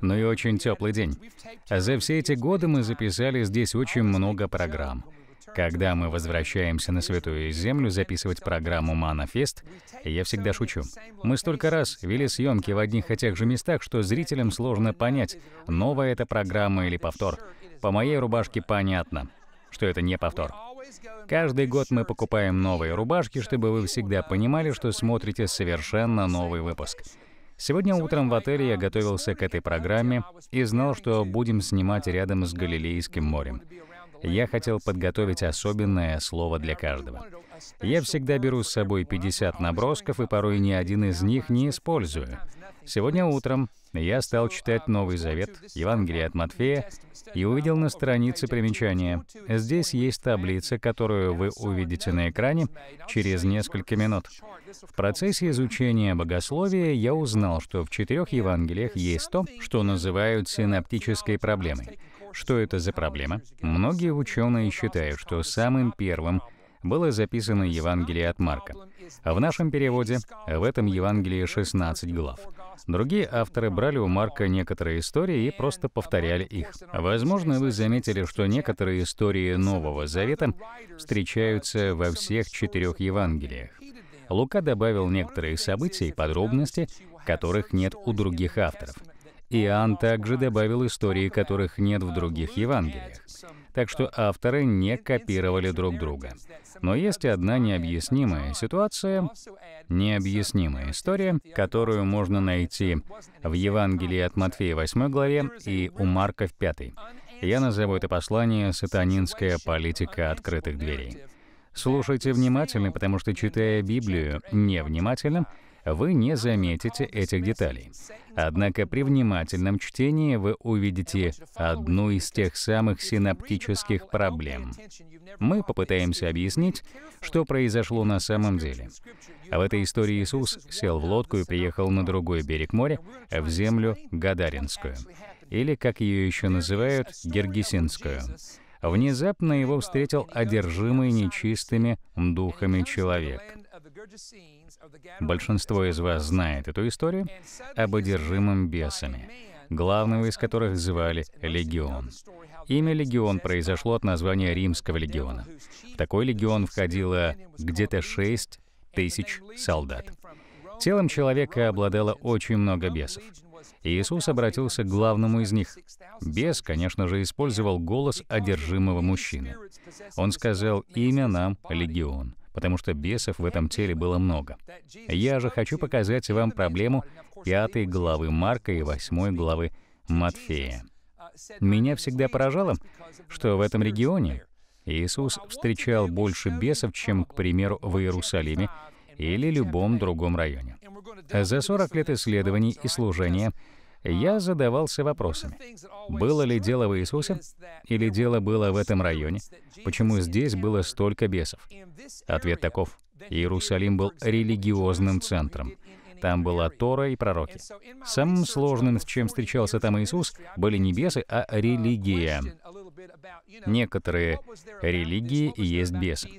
но ну и очень теплый день. За все эти годы мы записали здесь очень много программ. Когда мы возвращаемся на Святую Землю записывать программу «Манафест», я всегда шучу. Мы столько раз вели съемки в одних и тех же местах, что зрителям сложно понять, новая это программа или повтор. По моей рубашке понятно, что это не повтор. Каждый год мы покупаем новые рубашки, чтобы вы всегда понимали, что смотрите совершенно новый выпуск. Сегодня утром в отеле я готовился к этой программе и знал, что будем снимать рядом с Галилейским морем. Я хотел подготовить особенное слово для каждого. Я всегда беру с собой 50 набросков, и порой ни один из них не использую. Сегодня утром я стал читать Новый Завет, Евангелие от Матфея, и увидел на странице примечание. Здесь есть таблица, которую вы увидите на экране через несколько минут. В процессе изучения богословия я узнал, что в четырех Евангелиях есть то, что называют синаптической проблемой. Что это за проблема? Многие ученые считают, что самым первым было записано Евангелие от Марка. В нашем переводе в этом Евангелии 16 глав. Другие авторы брали у Марка некоторые истории и просто повторяли их. Возможно, вы заметили, что некоторые истории Нового Завета встречаются во всех четырех Евангелиях. Лука добавил некоторые события и подробности, которых нет у других авторов — Иоанн также добавил истории, которых нет в других Евангелиях. Так что авторы не копировали друг друга. Но есть одна необъяснимая ситуация, необъяснимая история, которую можно найти в Евангелии от Матфея 8 главе и у Марка в 5. Я назову это послание «Сатанинская политика открытых дверей». Слушайте внимательно, потому что, читая Библию невнимательно, вы не заметите этих деталей. Однако при внимательном чтении вы увидите одну из тех самых синаптических проблем. Мы попытаемся объяснить, что произошло на самом деле. В этой истории Иисус сел в лодку и приехал на другой берег моря, в землю Гадаринскую, или, как ее еще называют, Гергесинскую. Внезапно его встретил одержимый нечистыми духами человек. Большинство из вас знает эту историю об одержимом бесами, главного из которых звали Легион. Имя Легион произошло от названия Римского легиона. В такой легион входило где-то 6 тысяч солдат. Телом человека обладало очень много бесов. Иисус обратился к главному из них. Бес, конечно же, использовал голос одержимого мужчины. Он сказал «Имя нам — Легион», потому что бесов в этом теле было много. Я же хочу показать вам проблему 5 главы Марка и 8 главы Матфея. Меня всегда поражало, что в этом регионе Иисус встречал больше бесов, чем, к примеру, в Иерусалиме или любом другом районе. За 40 лет исследований и служения я задавался вопросами. Было ли дело в Иисусе? Или дело было в этом районе? Почему здесь было столько бесов? Ответ таков. Иерусалим был религиозным центром. Там была Тора и пророки. Самым сложным, с чем встречался там Иисус, были не бесы, а религия. Некоторые религии и есть бесы.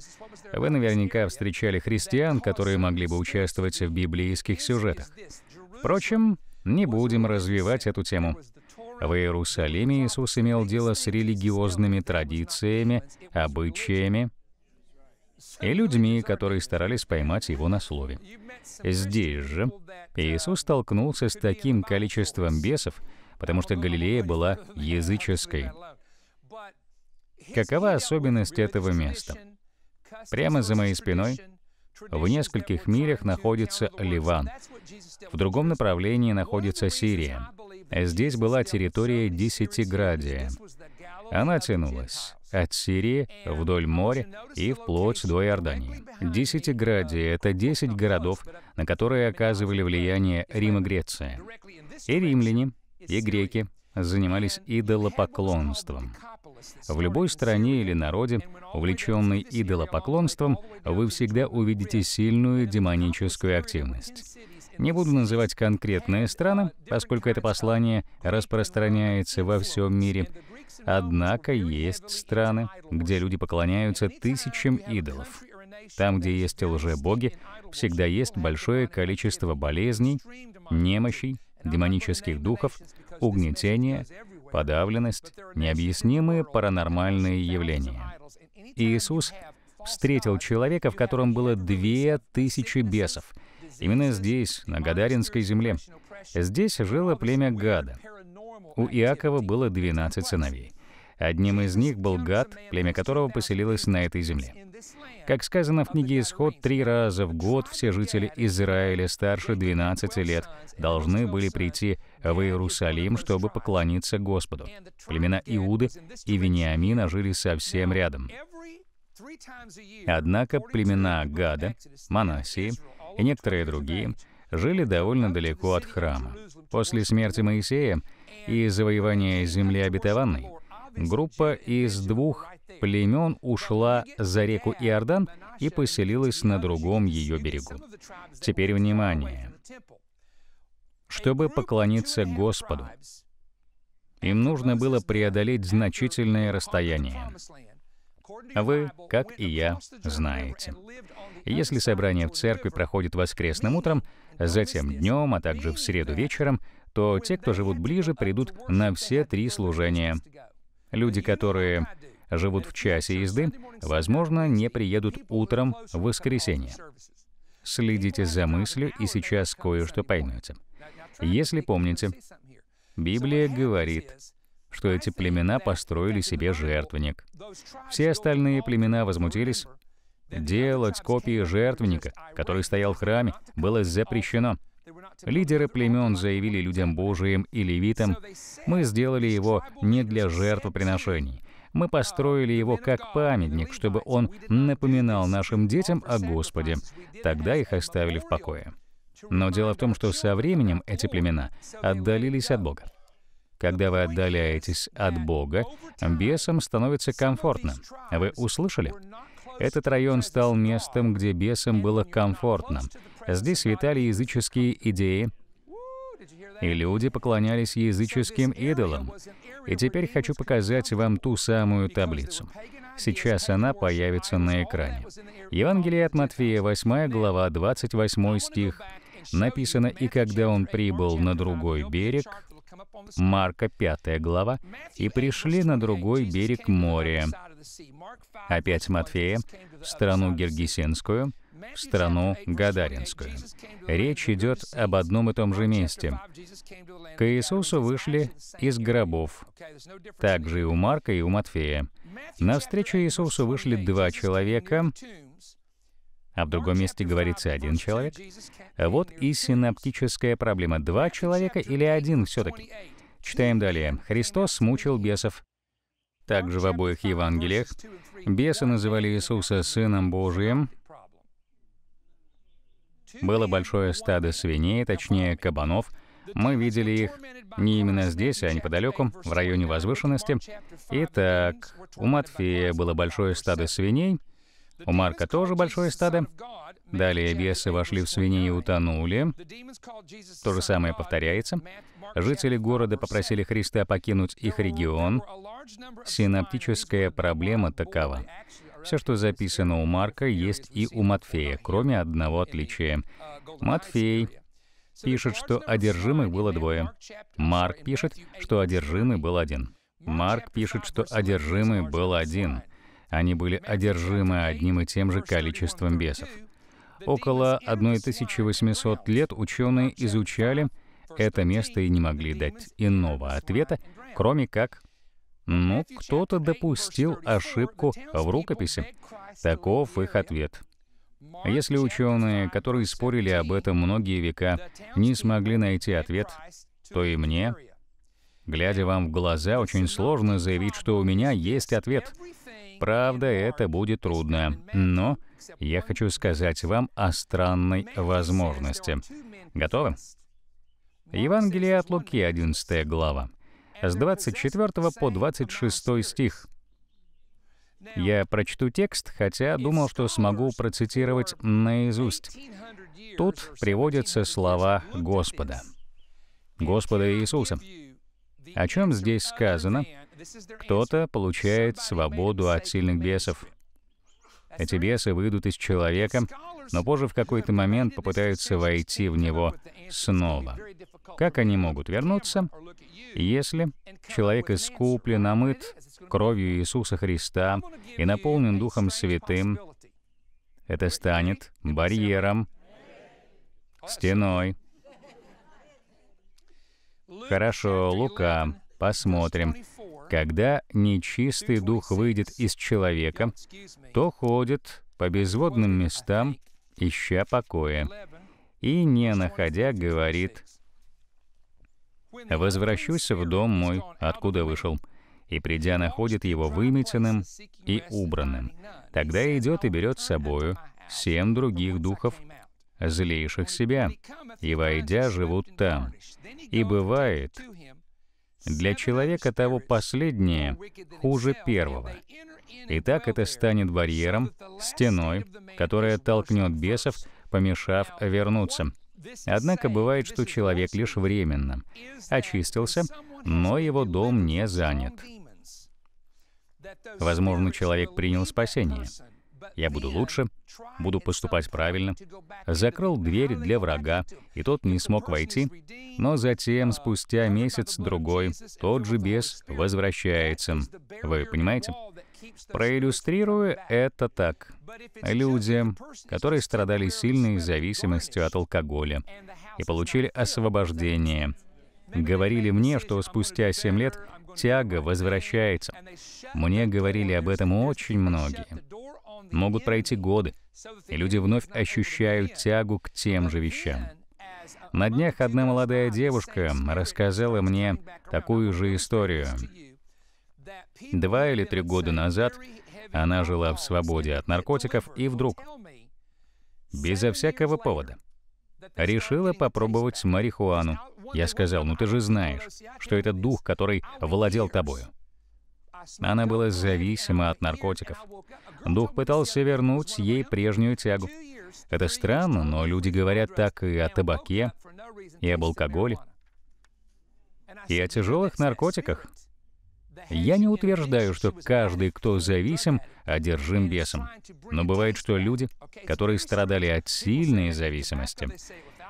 Вы наверняка встречали христиан, которые могли бы участвовать в библейских сюжетах. Впрочем, не будем развивать эту тему. В Иерусалиме Иисус имел дело с религиозными традициями, обычаями и людьми, которые старались поймать его на слове. Здесь же uh, Иисус столкнулся с таким количеством бесов, потому что Галилея была языческой. Какова особенность этого места? Прямо за моей спиной в нескольких милях находится Ливан, в другом направлении находится Сирия. Здесь была территория Десятиградия. Она тянулась от Сирии вдоль моря и вплоть до Иордании. Десятиградие — это 10 городов, на которые оказывали влияние Рим и Греция. И римляне, и греки занимались идолопоклонством. В любой стране или народе, увлеченный идолопоклонством, вы всегда увидите сильную демоническую активность. Не буду называть конкретные страны, поскольку это послание распространяется во всем мире. Однако есть страны, где люди поклоняются тысячам идолов. Там, где есть лже-боги, всегда есть большое количество болезней, немощей, демонических духов, угнетения, подавленность, необъяснимые паранормальные явления. Иисус встретил человека, в котором было две тысячи бесов. Именно здесь, на Гадаринской земле. Здесь жило племя Гада. У Иакова было 12 сыновей. Одним из них был Гад, племя которого поселилось на этой земле. Как сказано в книге «Исход», три раза в год все жители Израиля старше 12 лет должны были прийти в Иерусалим, чтобы поклониться Господу. Племена Иуды и Вениамина жили совсем рядом. Однако племена Гада, Манасии и некоторые другие жили довольно далеко от храма. После смерти Моисея и завоевания земли обетованной, Группа из двух племен ушла за реку Иордан и поселилась на другом ее берегу. Теперь внимание. Чтобы поклониться Господу, им нужно было преодолеть значительное расстояние. Вы, как и я, знаете. Если собрание в церкви проходит воскресным утром, затем днем, а также в среду вечером, то те, кто живут ближе, придут на все три служения. Люди, которые живут в часе езды, возможно, не приедут утром в воскресенье. Следите за мыслью, и сейчас кое-что поймете. Если помните, Библия говорит, что эти племена построили себе жертвенник. Все остальные племена возмутились. Делать копии жертвенника, который стоял в храме, было запрещено. Лидеры племен заявили людям Божиим и левитам, мы сделали его не для жертвоприношений. Мы построили его как памятник, чтобы он напоминал нашим детям о Господе. Тогда их оставили в покое. Но дело в том, что со временем эти племена отдалились от Бога. Когда вы отдаляетесь от Бога, бесам становится комфортно. Вы услышали? Этот район стал местом, где бесам было комфортно. Здесь витали языческие идеи, и люди поклонялись языческим идолам. И теперь хочу показать вам ту самую таблицу. Сейчас она появится на экране. Евангелие от Матфея, 8 глава, 28 стих. Написано, «И когда он прибыл на другой берег, Марка 5 глава, «И пришли на другой берег моря». Опять Матфея, в страну Гергесенскую, в страну Гадаринскую. Речь идет об одном и том же месте. К Иисусу вышли из гробов. Также и у Марка, и у Матфея. Навстречу Иисусу вышли два человека, а в другом месте говорится один человек. Вот и синаптическая проблема. Два человека или один все-таки? Читаем далее. «Христос мучил бесов». Также в обоих Евангелиях бесы называли Иисуса Сыном Божиим, было большое стадо свиней, точнее кабанов. Мы видели их не именно здесь, а неподалеку, в районе возвышенности. Итак, у Матфея было большое стадо свиней, у Марка тоже большое стадо. Далее бесы вошли в свиней и утонули. То же самое повторяется. Жители города попросили Христа покинуть их регион. Синаптическая проблема такова. Все, что записано у Марка, есть и у Матфея, кроме одного отличия. Матфей пишет, что одержимых было двое. Марк пишет, что одержимый был один. Марк пишет, что одержимый был один. Они были одержимы одним и тем же количеством бесов. Около 1800 лет ученые изучали это место и не могли дать иного ответа, кроме как ну, кто-то допустил ошибку в рукописи. Таков их ответ. Если ученые, которые спорили об этом многие века, не смогли найти ответ, то и мне, глядя вам в глаза, очень сложно заявить, что у меня есть ответ. Правда, это будет трудно, но я хочу сказать вам о странной возможности. Готовы? Евангелие от Луки, 11 глава с 24 по 26 стих. Я прочту текст, хотя думал, что смогу процитировать наизусть. Тут приводятся слова Господа. Господа Иисуса. О чем здесь сказано? Кто-то получает свободу от сильных бесов. Эти бесы выйдут из человека, но позже в какой-то момент попытаются войти в него снова. Как они могут вернуться, если человек искуплен, омыт кровью Иисуса Христа и наполнен Духом Святым? Это станет барьером, стеной. Хорошо, Лука, посмотрим. Когда нечистый дух выйдет из человека, то ходит по безводным местам, ища покоя, и, не находя, говорит, Возвращусь в дом мой, откуда вышел. И придя, находит его выметенным и убранным. Тогда идет и берет с собою семь других духов, злейших себя, и, войдя, живут там. И бывает, для человека того последнее хуже первого. И так это станет барьером, стеной, которая толкнет бесов, помешав вернуться. Однако бывает, что человек лишь временно очистился, но его дом не занят. Возможно, человек принял спасение. Я буду лучше, буду поступать правильно. Закрыл дверь для врага, и тот не смог войти, но затем, спустя месяц-другой, тот же бес возвращается. Вы понимаете? Проиллюстрирую это так. Люди, которые страдали сильной зависимостью от алкоголя и получили освобождение, говорили мне, что спустя семь лет тяга возвращается. Мне говорили об этом очень многие. Могут пройти годы, и люди вновь ощущают тягу к тем же вещам. На днях одна молодая девушка рассказала мне такую же историю. Два или три года назад она жила в свободе от наркотиков и вдруг, безо всякого повода, решила попробовать марихуану. Я сказал, ну ты же знаешь, что это дух, который владел тобою. Она была зависима от наркотиков. Дух пытался вернуть ей прежнюю тягу. Это странно, но люди говорят так и о табаке, и об алкоголе, и о тяжелых наркотиках. Я не утверждаю, что каждый, кто зависим, одержим бесом. Но бывает, что люди, которые страдали от сильной зависимости,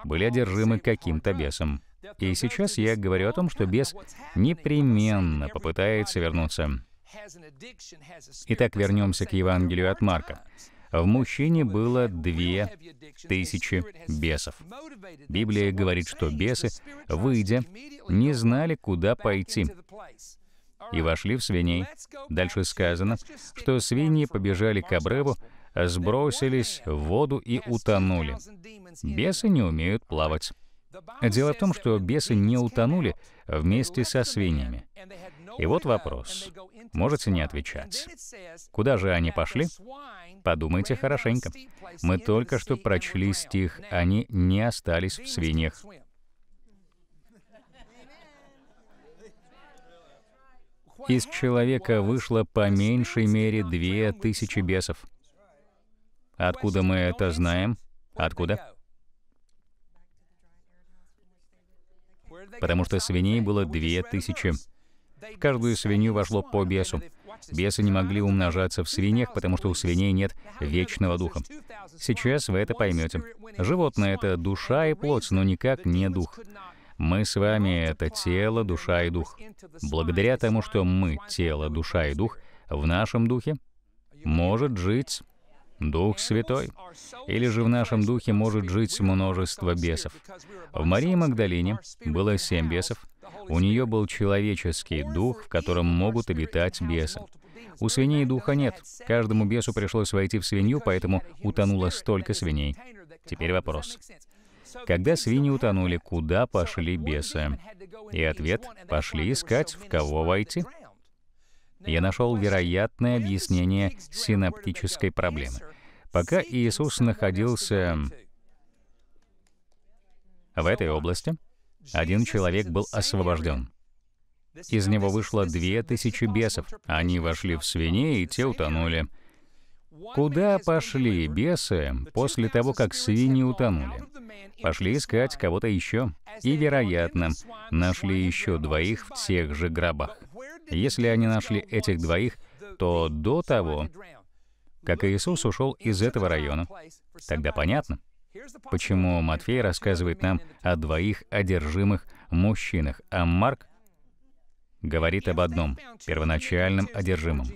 были одержимы каким-то бесом. И сейчас я говорю о том, что бес непременно попытается вернуться. Итак, вернемся к Евангелию от Марка. В мужчине было две тысячи бесов. Библия говорит, что бесы, выйдя, не знали, куда пойти и вошли в свиней. Дальше сказано, что свиньи побежали к обрыву, сбросились в воду и утонули. Бесы не умеют плавать. Дело в том, что бесы не утонули вместе со свиньями. И вот вопрос. Можете не отвечать. Куда же они пошли? Подумайте хорошенько. Мы только что прочли стих «Они не остались в свиньях». из человека вышло по меньшей мере две тысячи бесов. Откуда мы это знаем? Откуда? Потому что свиней было две тысячи. В каждую свинью вошло по бесу. Бесы не могли умножаться в свиньях, потому что у свиней нет вечного духа. Сейчас вы это поймете. Животное — это душа и плоть, но никак не дух. Мы с вами — это тело, душа и дух. Благодаря тому, что мы — тело, душа и дух, в нашем духе может жить Дух Святой. Или же в нашем духе может жить множество бесов. В Марии Магдалине было семь бесов. У нее был человеческий дух, в котором могут обитать бесы. У свиней духа нет. Каждому бесу пришлось войти в свинью, поэтому утонуло столько свиней. Теперь вопрос. Когда свиньи утонули, куда пошли бесы? И ответ — пошли искать, в кого войти. Я нашел вероятное объяснение синаптической проблемы. Пока Иисус находился в этой области, один человек был освобожден. Из него вышло две тысячи бесов. Они вошли в свиней, и те утонули. Куда пошли бесы после того, как свиньи утонули? Пошли искать кого-то еще. И, вероятно, нашли еще двоих в тех же гробах. Если они нашли этих двоих, то до того, как Иисус ушел из этого района, тогда понятно, почему Матфей рассказывает нам о двоих одержимых мужчинах, а Марк говорит об одном — первоначальном одержимом.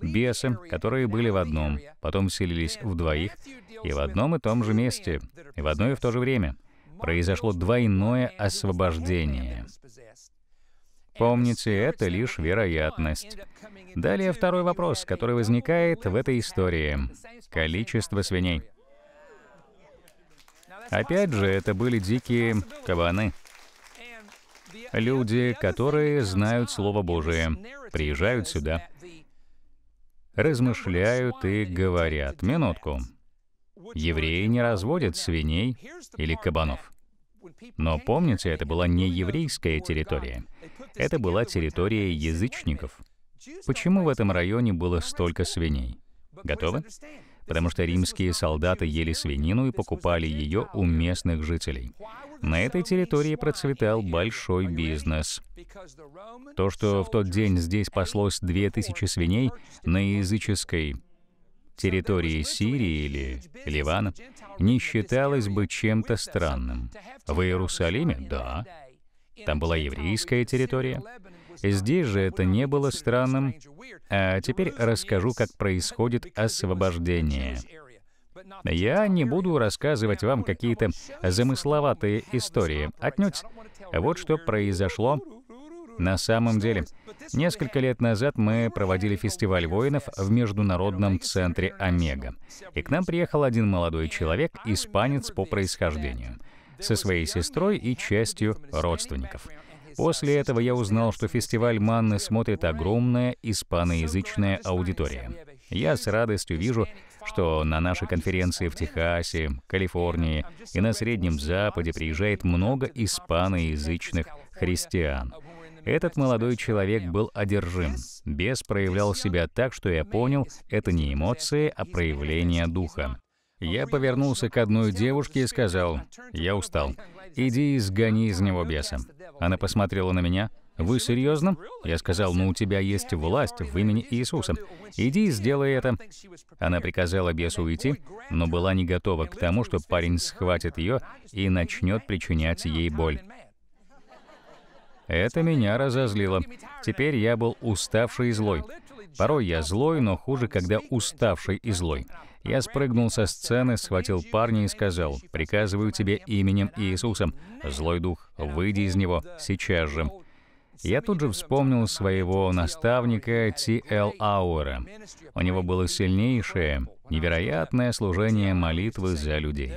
Бесы, которые были в одном, потом селились в двоих, и в одном и том же месте, и в одно и в то же время произошло двойное освобождение. Помните, это лишь вероятность. Далее второй вопрос, который возникает в этой истории. Количество свиней. Опять же, это были дикие кабаны — люди, которые знают Слово Божие, приезжают сюда, размышляют и говорят, минутку, евреи не разводят свиней или кабанов. Но помните, это была не еврейская территория. Это была территория язычников. Почему в этом районе было столько свиней? Готовы? потому что римские солдаты ели свинину и покупали ее у местных жителей. На этой территории процветал большой бизнес. То, что в тот день здесь паслось 2000 свиней на языческой территории Сирии или Ливана, не считалось бы чем-то странным. В Иерусалиме — да. Там была еврейская территория. Здесь же это не было странным. А теперь расскажу, как происходит освобождение. Я не буду рассказывать вам какие-то замысловатые истории. Отнюдь вот что произошло на самом деле. Несколько лет назад мы проводили фестиваль воинов в Международном центре Омега. И к нам приехал один молодой человек, испанец по происхождению, со своей сестрой и частью родственников. После этого я узнал, что фестиваль «Манны» смотрит огромная испаноязычная аудитория. Я с радостью вижу, что на наши конференции в Техасе, Калифорнии и на Среднем Западе приезжает много испаноязычных христиан. Этот молодой человек был одержим. Бес проявлял себя так, что я понял, это не эмоции, а проявление духа. Я повернулся к одной девушке и сказал, «Я устал. «Иди и сгони из него беса». Она посмотрела на меня. «Вы серьезно?» Я сказал, «Ну, у тебя есть власть в имени Иисуса. Иди и сделай это». Она приказала бесу уйти, но была не готова к тому, что парень схватит ее и начнет причинять ей боль. Это меня разозлило. Теперь я был уставший и злой. Порой я злой, но хуже, когда уставший и злой. Я спрыгнул со сцены, схватил парня и сказал, «Приказываю тебе именем Иисусом, злой дух, выйди из него сейчас же». Я тут же вспомнил своего наставника Ти Эл Ауэра. У него было сильнейшее, невероятное служение молитвы за людей.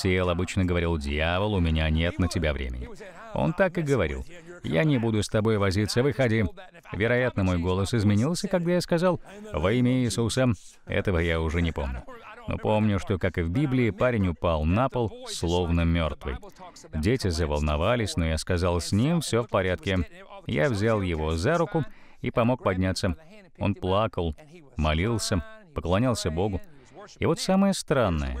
Тиэл обычно говорил, «Дьявол, у меня нет на тебя времени». Он так и говорил, «Я не буду с тобой возиться, выходи». Вероятно, мой голос изменился, когда я сказал, «Во имя Иисуса». Этого я уже не помню. Но помню, что, как и в Библии, парень упал на пол, словно мертвый. Дети заволновались, но я сказал, с ним все в порядке. Я взял его за руку и помог подняться. Он плакал, молился, поклонялся Богу. И вот самое странное,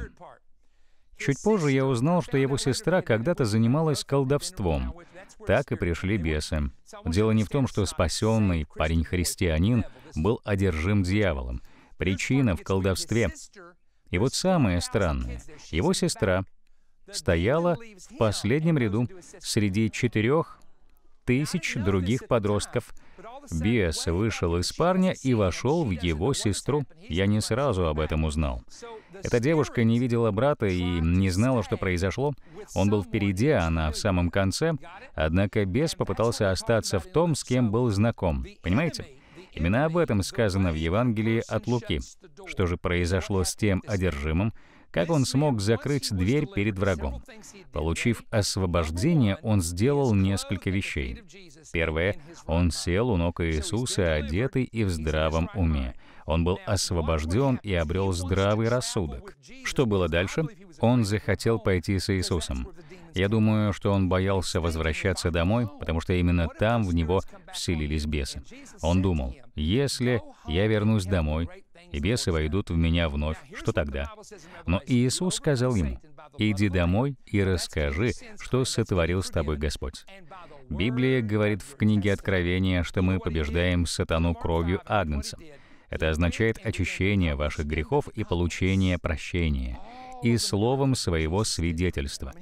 Чуть позже я узнал, что его сестра когда-то занималась колдовством. Так и пришли бесы. Дело не в том, что спасенный парень-христианин был одержим дьяволом. Причина в колдовстве. И вот самое странное, его сестра стояла в последнем ряду среди четырех тысяч других подростков. Бес вышел из парня и вошел в его сестру. Я не сразу об этом узнал. Эта девушка не видела брата и не знала, что произошло. Он был впереди, а она в самом конце. Однако бес попытался остаться в том, с кем был знаком. Понимаете? Именно об этом сказано в Евангелии от Луки. Что же произошло с тем одержимым, как он смог закрыть дверь перед врагом. Получив освобождение, он сделал несколько вещей. Первое, он сел у ног Иисуса, одетый и в здравом уме. Он был освобожден и обрел здравый рассудок. Что было дальше? Он захотел пойти с Иисусом. Я думаю, что он боялся возвращаться домой, потому что именно там в него вселились бесы. Он думал, если я вернусь домой, и бесы войдут в меня вновь, что тогда? Но Иисус сказал ему, «Иди домой и расскажи, что сотворил с тобой Господь». Библия говорит в книге Откровения, что мы побеждаем сатану кровью Агнца. Это означает очищение ваших грехов и получение прощения, и словом своего свидетельства.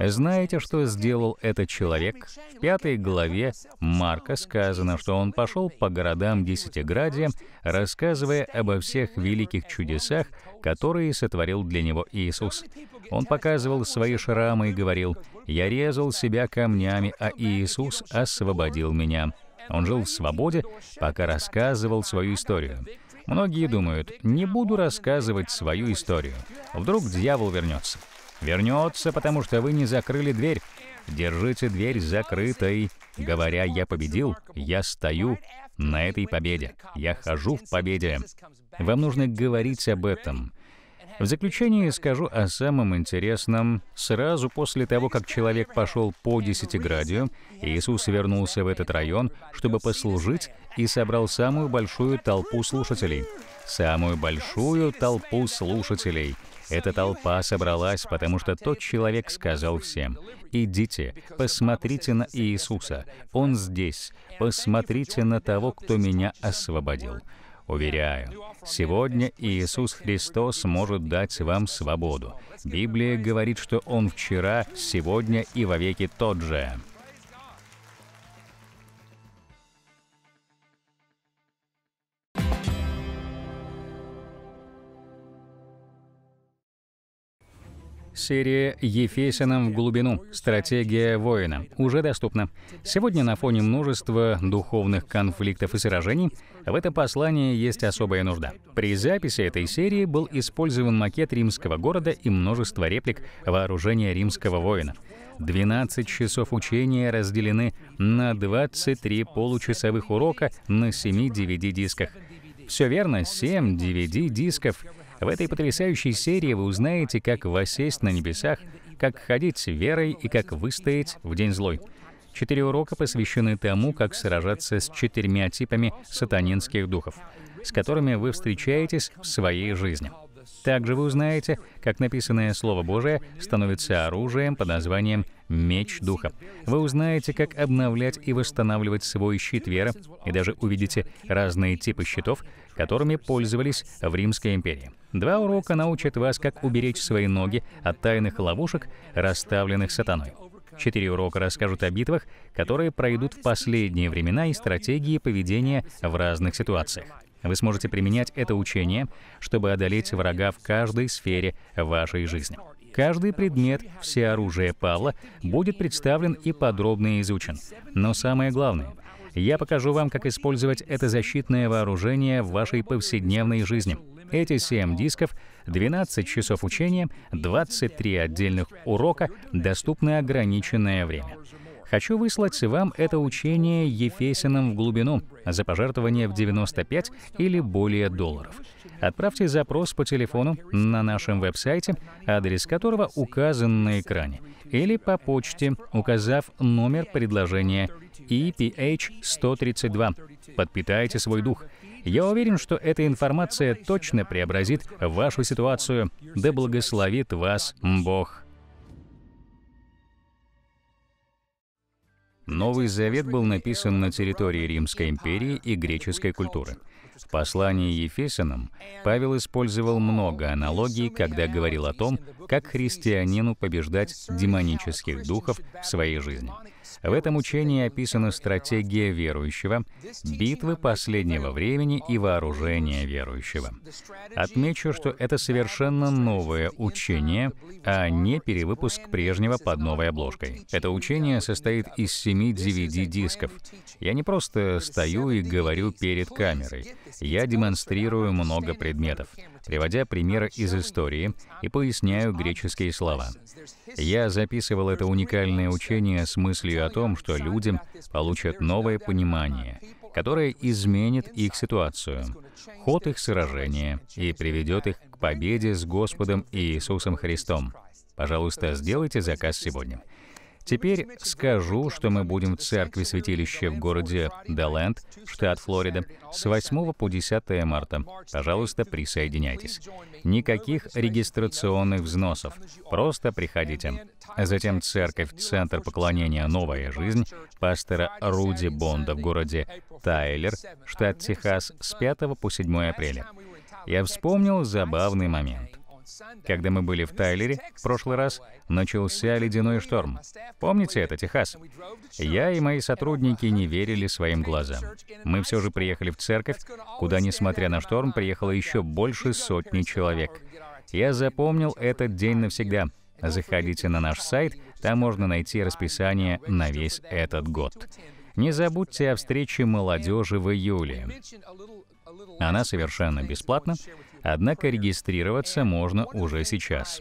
Знаете, что сделал этот человек? В пятой главе Марка сказано, что он пошел по городам Десятиградия, рассказывая обо всех великих чудесах, которые сотворил для него Иисус. Он показывал свои шрамы и говорил, «Я резал себя камнями, а Иисус освободил меня». Он жил в свободе, пока рассказывал свою историю. Многие думают, не буду рассказывать свою историю. Вдруг дьявол вернется. Вернется, потому что вы не закрыли дверь. Держите дверь закрытой. Говоря «я победил», я стою на этой победе. Я хожу в победе. Вам нужно говорить об этом. В заключение скажу о самом интересном. Сразу после того, как человек пошел по десятиградию, Иисус вернулся в этот район, чтобы послужить, и собрал самую большую толпу слушателей. Самую большую толпу слушателей. Эта толпа собралась, потому что тот человек сказал всем, «Идите, посмотрите на Иисуса, Он здесь, посмотрите на того, кто меня освободил». Уверяю, сегодня Иисус Христос может дать вам свободу. Библия говорит, что Он вчера, сегодня и вовеки тот же. Серия «Ефесиным в глубину. Стратегия воина» уже доступна. Сегодня на фоне множества духовных конфликтов и сражений в это послание есть особая нужда. При записи этой серии был использован макет римского города и множество реплик вооружения римского воина. 12 часов учения разделены на 23 получасовых урока на 7 DVD-дисках. Все верно, 7 DVD-дисков — в этой потрясающей серии вы узнаете, как воссесть на небесах, как ходить с верой и как выстоять в день злой. Четыре урока посвящены тому, как сражаться с четырьмя типами сатанинских духов, с которыми вы встречаетесь в своей жизни. Также вы узнаете, как написанное Слово Божие становится оружием под названием «меч духа». Вы узнаете, как обновлять и восстанавливать свой щит веры, и даже увидите разные типы щитов, которыми пользовались в Римской империи. Два урока научат вас, как уберечь свои ноги от тайных ловушек, расставленных сатаной. Четыре урока расскажут о битвах, которые пройдут в последние времена и стратегии поведения в разных ситуациях. Вы сможете применять это учение, чтобы одолеть врага в каждой сфере вашей жизни. Каждый предмет все оружие Павла будет представлен и подробно изучен. Но самое главное — я покажу вам, как использовать это защитное вооружение в вашей повседневной жизни. Эти 7 дисков, 12 часов учения, 23 отдельных урока доступны ограниченное время. Хочу выслать вам это учение Ефесиным в глубину за пожертвование в 95 или более долларов. Отправьте запрос по телефону на нашем веб-сайте, адрес которого указан на экране, или по почте, указав номер предложения EPH-132. Подпитайте свой дух. Я уверен, что эта информация точно преобразит вашу ситуацию. Да благословит вас Бог. Новый Завет был написан на территории Римской империи и греческой культуры. В послании Ефесиным Павел использовал много аналогий, когда говорил о том, как христианину побеждать демонических духов в своей жизни. В этом учении описана стратегия верующего, битвы последнего времени и вооружение верующего. Отмечу, что это совершенно новое учение, а не перевыпуск прежнего под новой обложкой. Это учение состоит из семи DVD-дисков. Я не просто стою и говорю перед камерой. Я демонстрирую много предметов, приводя примеры из истории и поясняю греческие слова. Я записывал это уникальное учение с мыслью о том, что людям получат новое понимание, которое изменит их ситуацию, ход их сражения и приведет их к победе с Господом Иисусом Христом. Пожалуйста, сделайте заказ сегодня. Теперь скажу, что мы будем в церкви святилища в городе Деленд, штат Флорида, с 8 по 10 марта. Пожалуйста, присоединяйтесь. Никаких регистрационных взносов, просто приходите. Затем церковь Центр поклонения «Новая жизнь» пастора Руди Бонда в городе Тайлер, штат Техас, с 5 по 7 апреля. Я вспомнил забавный момент. Когда мы были в Тайлере в прошлый раз, начался ледяной шторм. Помните это, Техас? Я и мои сотрудники не верили своим глазам. Мы все же приехали в церковь, куда, несмотря на шторм, приехало еще больше сотни человек. Я запомнил этот день навсегда. Заходите на наш сайт, там можно найти расписание на весь этот год. Не забудьте о встрече молодежи в июле. Она совершенно бесплатна, Однако регистрироваться можно уже сейчас.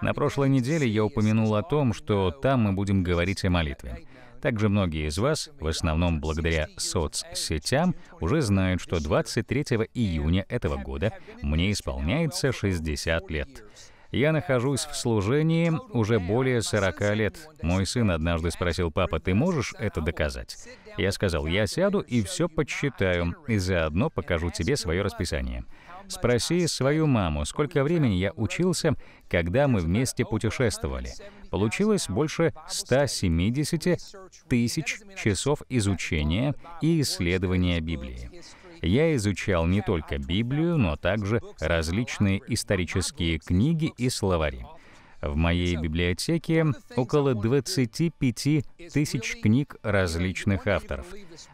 На прошлой неделе я упомянул о том, что там мы будем говорить о молитве. Также многие из вас, в основном благодаря соцсетям, уже знают, что 23 июня этого года мне исполняется 60 лет. Я нахожусь в служении уже более 40 лет. Мой сын однажды спросил, папа, ты можешь это доказать? Я сказал, я сяду и все подсчитаю, и заодно покажу тебе свое расписание. Спроси свою маму, сколько времени я учился, когда мы вместе путешествовали. Получилось больше 170 тысяч часов изучения и исследования Библии. Я изучал не только Библию, но также различные исторические книги и словари. В моей библиотеке около 25 тысяч книг различных авторов.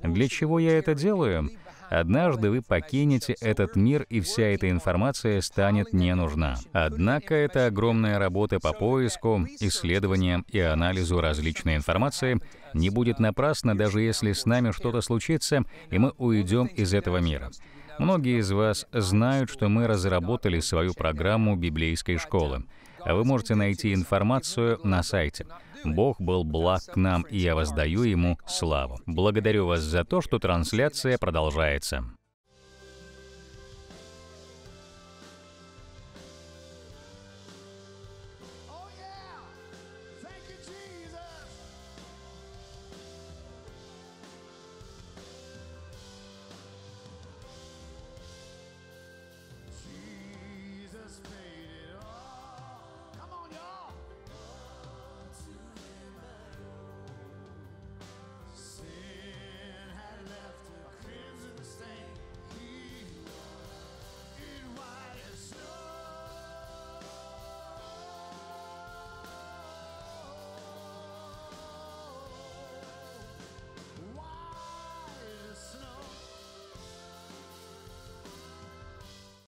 Для чего я это делаю? Однажды вы покинете этот мир, и вся эта информация станет не нужна. Однако это огромная работа по поиску, исследованиям и анализу различной информации не будет напрасно, даже если с нами что-то случится, и мы уйдем из этого мира. Многие из вас знают, что мы разработали свою программу библейской школы. Вы можете найти информацию на сайте. Бог был благ к нам, и я воздаю Ему славу. Благодарю вас за то, что трансляция продолжается.